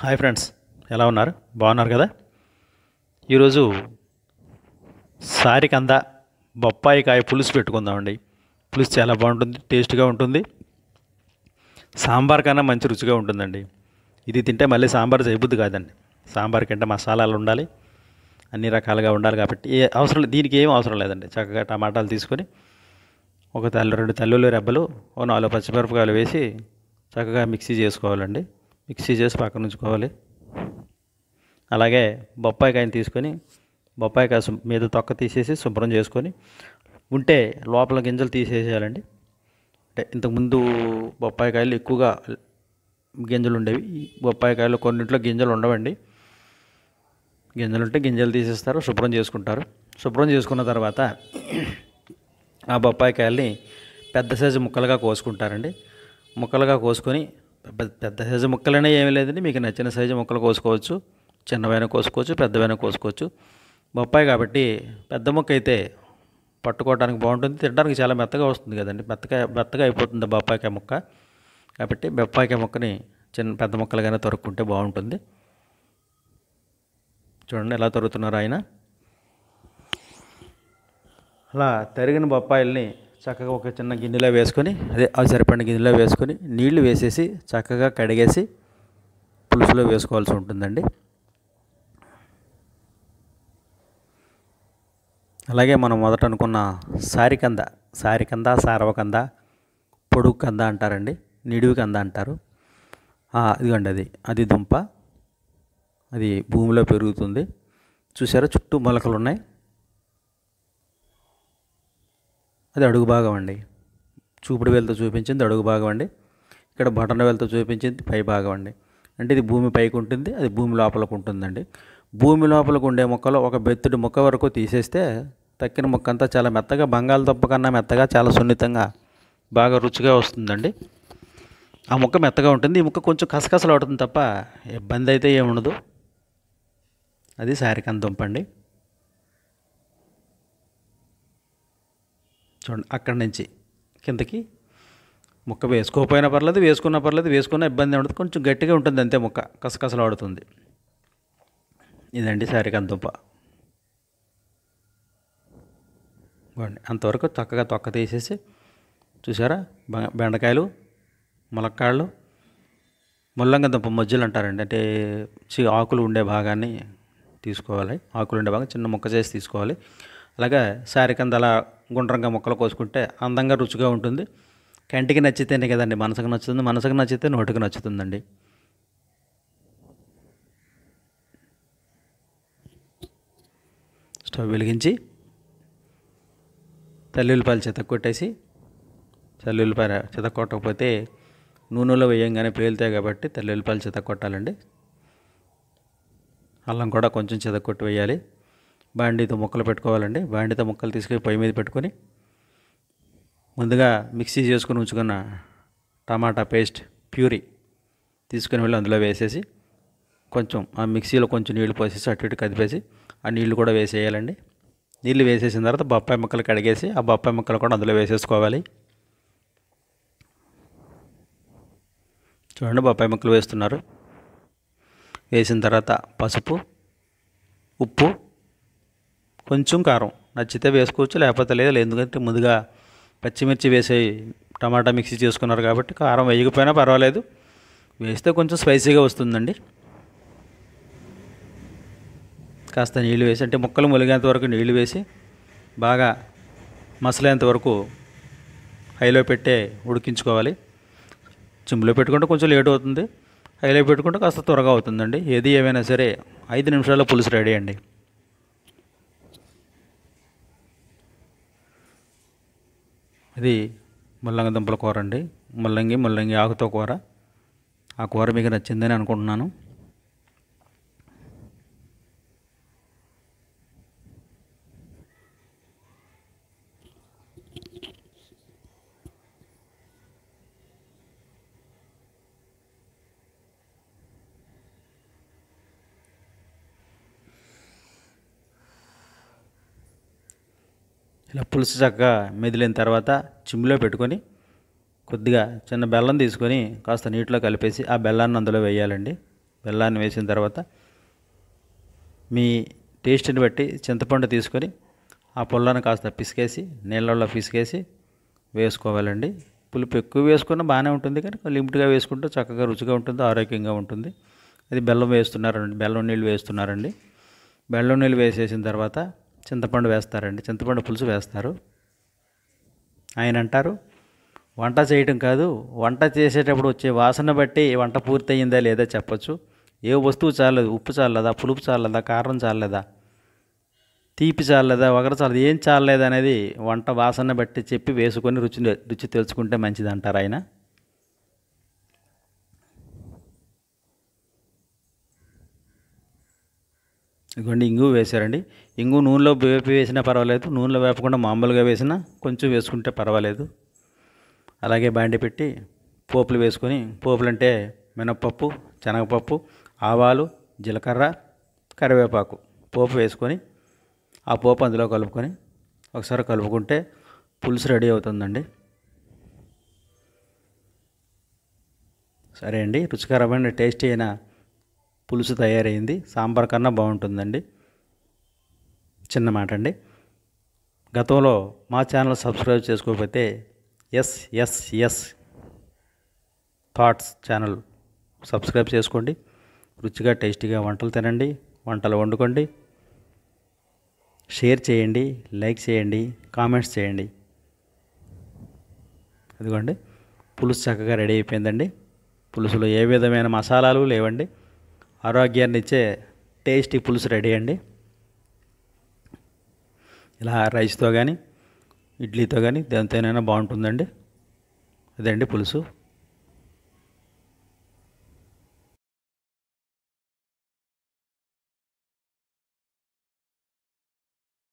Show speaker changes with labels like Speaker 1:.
Speaker 1: hi friends ఎలా ఉన్నారు బాగున్నారు కదా ఈరోజు సారికంద బొప్పాయి కాయ పులుసు పెట్టుకుందామండి పులుసు చాలా బాగుంటుంది టేస్ట్గా ఉంటుంది సాంబార్ కన్నా మంచి రుచిగా ఉంటుందండి ఇది తింటే మళ్ళీ సాంబార్ చేయబుద్ది కాదండి సాంబార్ కంటే మసాలాలు ఉండాలి అన్ని రకాలుగా ఉండాలి కాబట్టి ఏ అవసరం దీనికి ఏం అవసరం లేదండి చక్కగా టమాటాలు తీసుకొని ఒక తల్లు రెండు తల్లులు రెబ్బలు ఓ నాలుగు పచ్చిమిరపకాయలు వేసి చక్కగా మిక్సీ చేసుకోవాలండి మిక్సీ చేసి పక్కన ఉంచుకోవాలి అలాగే బొప్పాయికాయని తీసుకొని బొప్పాయికాయ మీద తొక్క తీసేసి శుభ్రం చేసుకొని ఉంటే లోపల గింజలు తీసేసేయాలండి అంటే ఇంతకుముందు బొప్పాయికాయలు ఎక్కువగా గింజలు ఉండేవి బొప్పాయికాయలు కొన్నింట్లో గింజలు ఉండవండి గింజలు ఉంటే గింజలు తీసేస్తారు శుభ్రం చేసుకుంటారు శుభ్రం చేసుకున్న తర్వాత ఆ బొప్పాయికాయల్ని పెద్ద సైజు ముక్కలుగా కోసుకుంటారండి ముక్కలుగా కోసుకొని పెద్ద సైజు ముక్కలనే ఏమీ లేదండి మీకు నచ్చిన సైజు ముక్కలు కోసుకోవచ్చు చిన్నవైన కోసుకోవచ్చు పెద్దవైన కోసుకోవచ్చు బొప్పాయి కాబట్టి పెద్ద ముక్క అయితే పట్టుకోవడానికి బాగుంటుంది తినడానికి చాలా మెత్తగా వస్తుంది కదండి మెత్తగా మెత్తగా అయిపోతుంది బొప్పాయికాయ ముక్క కాబట్టి బొప్పాయికాయ ముక్కని చిన్న పెద్ద ముక్కలుగానే తొరుక్కుంటే బాగుంటుంది చూడండి ఎలా తరుగుతున్నారు ఆయన అలా తరిగిన బొప్పాయిల్ని చక్కగా ఒక చిన్న గిన్నెలో వేసుకొని అదే అవి సరిపడిన గిన్నెలో వేసుకొని నీళ్లు వేసేసి చక్కగా కడిగేసి పులుసులో వేసుకోవాల్సి ఉంటుందండి అలాగే మనం మొదట అనుకున్న సారికంద సారికంద సారవకంద పొడుగు కంద అంటారండి నిడివి కంద అంటారు ఇదిగోండి అది అది దుంప అది భూమిలో పెరుగుతుంది చూసారా చుట్టూ మొలకలు ఉన్నాయి అది అడుగు భాగం అండి చూపుడు వెళ్తూ చూపించింది అడుగు భాగం అండి ఇక్కడ బటన్ వెళ్తూ చూపించింది పై భాగం అండి అంటే ఇది భూమి పైకి ఉంటుంది అది భూమి లోపలకు ఉంటుందండి భూమి లోపలకు ఉండే మొక్కలు ఒక బెత్తుడి మొక్క వరకు తీసేస్తే తక్కిన మొక్క అంతా చాలా మెత్తగా బంగాళదుంప కన్నా మెత్తగా చాలా సున్నితంగా బాగా రుచిగా వస్తుందండి ఆ ముక్క మెత్తగా ఉంటుంది ఈ ముక్క కొంచెం కసకసలు అవుతుంది తప్ప ఇబ్బంది అయితే ఏముండదు అది అండి చూడండి అక్కడి నుంచి కిందకి ముక్క వేసుకోకపోయినా పర్లేదు వేసుకున్నా పర్లేదు వేసుకున్న ఇబ్బంది ఉండదు కొంచెం గట్టిగా ఉంటుంది అంతే ముక్క ఆడుతుంది ఇదండి శారీకందుంప బాగుంది అంతవరకు చక్కగా తొక్క తీసేసి చూసారా బెండకాయలు ములక్కాళ్ళు ముల్లంగ దుంప మజ్జలు అంటారండి అంటే ఆకులు ఉండే భాగాన్ని తీసుకోవాలి ఆకులు ఉండే భాగం చిన్న ముక్క చేసి తీసుకోవాలి అలాగే శారీ కింద అలా గుండ్రంగా ముక్కలు కోసుకుంటే అందంగా రుచిగా ఉంటుంది కంటికి నచ్చితేనే కదండి మనసుకు నచ్చుతుంది మనసుకు నచ్చితే నోటికి నచ్చుతుందండి స్టవ్ వెలిగించి తల్లిపాయలు చెత్త కొట్టేసి తల్లుల్లిపాయ చెత్త కొట్టకపోతే నూనెలో వేయంగానే పేలుతాయి కాబట్టి తల్లిపాయలు చెత్త కొట్టాలండి అల్లం కూడా కొంచెం కొట్టి వేయాలి బాండీతో ముక్కలు పెట్టుకోవాలండి బాండీతో ముక్కలు తీసుకొని పొయ్యి మీద పెట్టుకొని ముందుగా మిక్సీ చేసుకుని ఉంచుకున్న టమాటా పేస్ట్ ప్యూరీ తీసుకుని వెళ్ళి అందులో వేసేసి కొంచెం ఆ మిక్సీలో కొంచెం నీళ్లు పోసేసి అటు ఇటు కదిపేసి ఆ నీళ్లు కూడా వేసేయాలండి నీళ్ళు వేసేసిన తర్వాత బొప్పాయి ముక్కలు కడిగేసి ఆ బొప్పాయి ముక్కలు కూడా అందులో వేసేసుకోవాలి చూడండి బొప్పాయి ముక్కలు వేస్తున్నారు వేసిన తర్వాత పసుపు ఉప్పు కొంచెం కారం నచ్చితే వేసుకోవచ్చు లేకపోతే లేదు ఎందుకంటే ముందుగా పచ్చిమిర్చి వేసే టమాటా మిక్సీ చేసుకున్నారు కాబట్టి కారం వేయకపోయినా పర్వాలేదు వేస్తే కొంచెం స్పైసీగా వస్తుందండి కాస్త నీళ్ళు వేసి అంటే ముక్కలు మొలిగేంత వరకు నీళ్ళు వేసి బాగా మసలేంత వరకు హైలో పెట్టే ఉడికించుకోవాలి చిమ్లో పెట్టుకుంటే కొంచెం లేట్ అవుతుంది హైలో పెట్టుకుంటే కాస్త త్వరగా అవుతుందండి ఏది ఏమైనా సరే ఐదు నిమిషాల్లో పులుసు రెడీ అండి ఇది ముల్లంగి దుంపల కూర అండి ముల్లంగి ముల్లంగి ఆకుతో కూర ఆ కూర మీకు నచ్చిందని అనుకుంటున్నాను ఇలా పులుసు చక్కగా మెదిలిన తర్వాత చిమ్లో పెట్టుకొని కొద్దిగా చిన్న బెల్లం తీసుకొని కాస్త నీటిలో కలిపేసి ఆ బెల్లాన్ని అందులో వేయాలండి బెల్లాన్ని వేసిన తర్వాత మీ టేస్ట్ని బట్టి చింతపండు తీసుకొని ఆ పుల్లను కాస్త పిసికేసి నీళ్ళల్లో పిసికేసి వేసుకోవాలండి పులుపు ఎక్కువ వేసుకున్నా బాగానే ఉంటుంది కానీ లిమిట్గా వేసుకుంటే చక్కగా రుచిగా ఉంటుంది ఆరోగ్యంగా ఉంటుంది అది బెల్లం వేస్తున్నారండి బెల్లం నీళ్ళు వేస్తున్నారండి బెల్లం నీళ్ళు వేసేసిన తర్వాత చింతపండు వేస్తారండి చింతపండు పులుసు వేస్తారు ఆయన అంటారు వంట చేయటం కాదు వంట చేసేటప్పుడు వచ్చే వాసన బట్టి వంట పూర్తయిందా లేదా చెప్పచ్చు ఏ వస్తువు చాలదు ఉప్పు చాలదా పులుపు చాలదా కారం చాలదా తీపి చాలదా ఒకరు చాలదు ఏం చాలలేదు అనేది వంట వాసన బట్టి చెప్పి వేసుకొని రుచి రుచి తెలుసుకుంటే మంచిది అంటారు ఆయన ఇదిగోండి ఇంగు వేశారండి ఇంగు నూనెలో వేపి వేసినా పర్వాలేదు నూనెలో వేపకుండా మామూలుగా వేసినా కొంచెం వేసుకుంటే పర్వాలేదు అలాగే బాండి పెట్టి పోపులు వేసుకొని పోపులు అంటే మినప్పప్పు శనగపప్పు ఆవాలు జీలకర్ర కరివేపాకు పోపు వేసుకొని ఆ పోపు అందులో కలుపుకొని ఒకసారి కలుపుకుంటే పులుసు రెడీ అవుతుందండి సరే అండి రుచికరమైన టేస్టీ అయిన పులుసు తయారైంది సాంబార్ కన్నా బాగుంటుందండి చిన్న మాట అండి గతంలో మా ఛానల్ సబ్స్క్రైబ్ చేసుకోకపోతే ఎస్ఎస్ఎస్ థాట్స్ ఛానల్ సబ్స్క్రైబ్ చేసుకోండి రుచిగా టేస్టీగా వంటలు తినండి వంటలు వండుకోండి షేర్ చేయండి లైక్ చేయండి కామెంట్స్ చేయండి అదిగోండి పులుసు చక్కగా రెడీ అయిపోయిందండి పులుసులో ఏ విధమైన మసాలాలు లేవండి ఆరోగ్యాన్ని ఇచ్చే టేస్టీ పులుసు రెడీ అండి ఇలా రైస్తో కానీ ఇడ్లీతో కానీ దేనితోనైనా బాగుంటుందండి అండి పులుసు